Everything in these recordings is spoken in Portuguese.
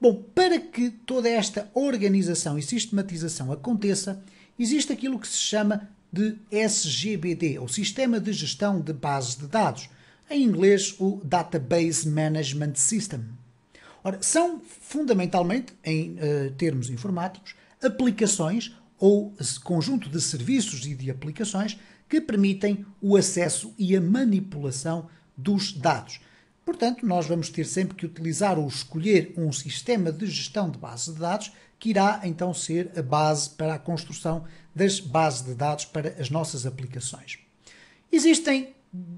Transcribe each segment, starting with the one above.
Bom, para que toda esta organização e sistematização aconteça, existe aquilo que se chama de SGBD, ou Sistema de Gestão de Bases de Dados, em inglês o Database Management System. Ora, são fundamentalmente, em uh, termos informáticos, aplicações ou conjunto de serviços e de aplicações que permitem o acesso e a manipulação dos dados. Portanto, nós vamos ter sempre que utilizar ou escolher um sistema de gestão de base de dados que irá então ser a base para a construção das bases de dados para as nossas aplicações. Existem,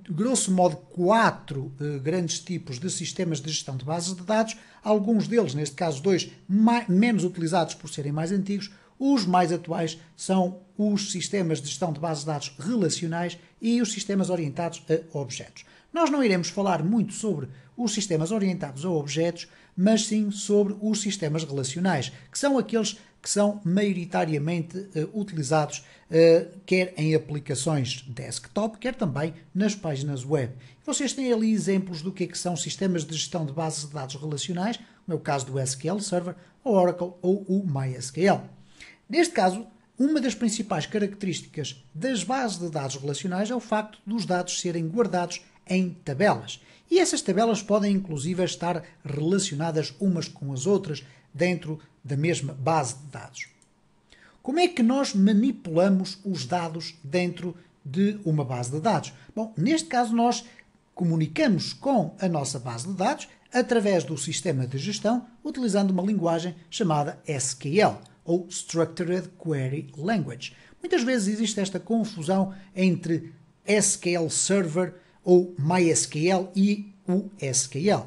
grosso modo, quatro eh, grandes tipos de sistemas de gestão de bases de dados, alguns deles, neste caso dois, mais, menos utilizados por serem mais antigos, os mais atuais são os sistemas de gestão de bases de dados relacionais e os sistemas orientados a objetos. Nós não iremos falar muito sobre os sistemas orientados a objetos, mas sim sobre os sistemas relacionais, que são aqueles que são maioritariamente uh, utilizados uh, quer em aplicações desktop, quer também nas páginas web. Vocês têm ali exemplos do que, é que são sistemas de gestão de bases de dados relacionais, no meu é caso do SQL Server, o Oracle ou o MySQL. Neste caso, uma das principais características das bases de dados relacionais é o facto dos dados serem guardados em tabelas. E essas tabelas podem inclusive estar relacionadas umas com as outras dentro da mesma base de dados. Como é que nós manipulamos os dados dentro de uma base de dados? Bom, neste caso nós comunicamos com a nossa base de dados através do sistema de gestão utilizando uma linguagem chamada SQL ou Structured Query Language. Muitas vezes existe esta confusão entre SQL Server ou MySQL e o SQL.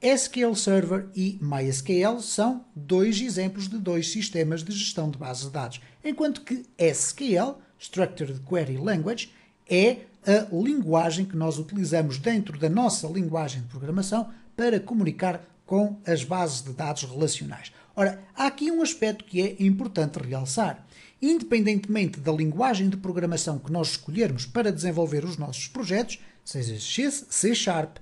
SQL Server e MySQL são dois exemplos de dois sistemas de gestão de bases de dados, enquanto que SQL, Structured Query Language, é a linguagem que nós utilizamos dentro da nossa linguagem de programação para comunicar com as bases de dados relacionais. Ora, há aqui um aspecto que é importante realçar. Independentemente da linguagem de programação que nós escolhermos para desenvolver os nossos projetos, seja C Sharp,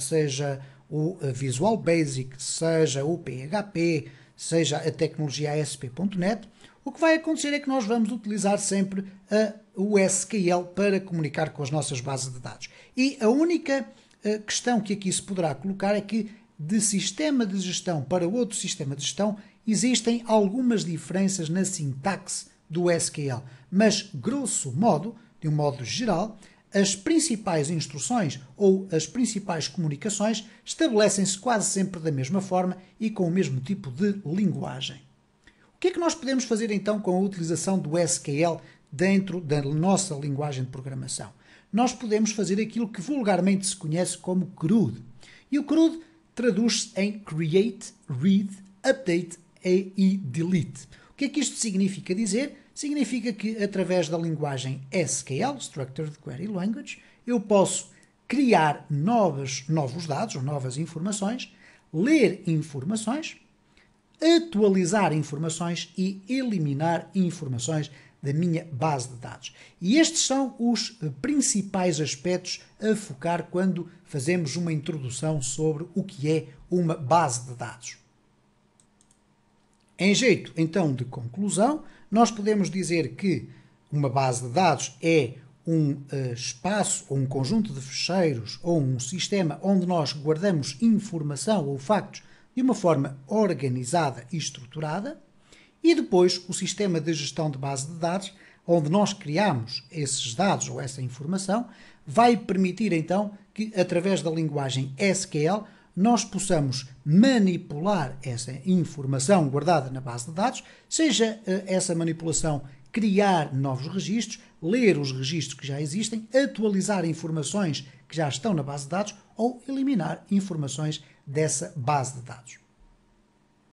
seja o eh, Visual Basic, seja o PHP, seja a tecnologia ASP.NET, o que vai acontecer é que nós vamos utilizar sempre a, eh, o SQL para comunicar com as nossas bases de dados. E a única eh, questão que aqui se poderá colocar é que de sistema de gestão para outro sistema de gestão, existem algumas diferenças na sintaxe do SQL, mas grosso modo, de um modo geral, as principais instruções ou as principais comunicações estabelecem-se quase sempre da mesma forma e com o mesmo tipo de linguagem. O que é que nós podemos fazer então com a utilização do SQL dentro da nossa linguagem de programação? Nós podemos fazer aquilo que vulgarmente se conhece como CRUD. E o CRUD traduz-se em create, read, update e delete. O que é que isto significa dizer? Significa que através da linguagem SQL, Structured Query Language, eu posso criar novos novos dados ou novas informações, ler informações, atualizar informações e eliminar informações da minha base de dados. E estes são os eh, principais aspectos a focar quando fazemos uma introdução sobre o que é uma base de dados. Em jeito, então, de conclusão, nós podemos dizer que uma base de dados é um uh, espaço ou um conjunto de fecheiros ou um sistema onde nós guardamos informação ou factos de uma forma organizada e estruturada e depois o sistema de gestão de base de dados, onde nós criamos esses dados ou essa informação, vai permitir então que, através da linguagem SQL, nós possamos manipular essa informação guardada na base de dados, seja eh, essa manipulação criar novos registros, ler os registros que já existem, atualizar informações que já estão na base de dados ou eliminar informações dessa base de dados.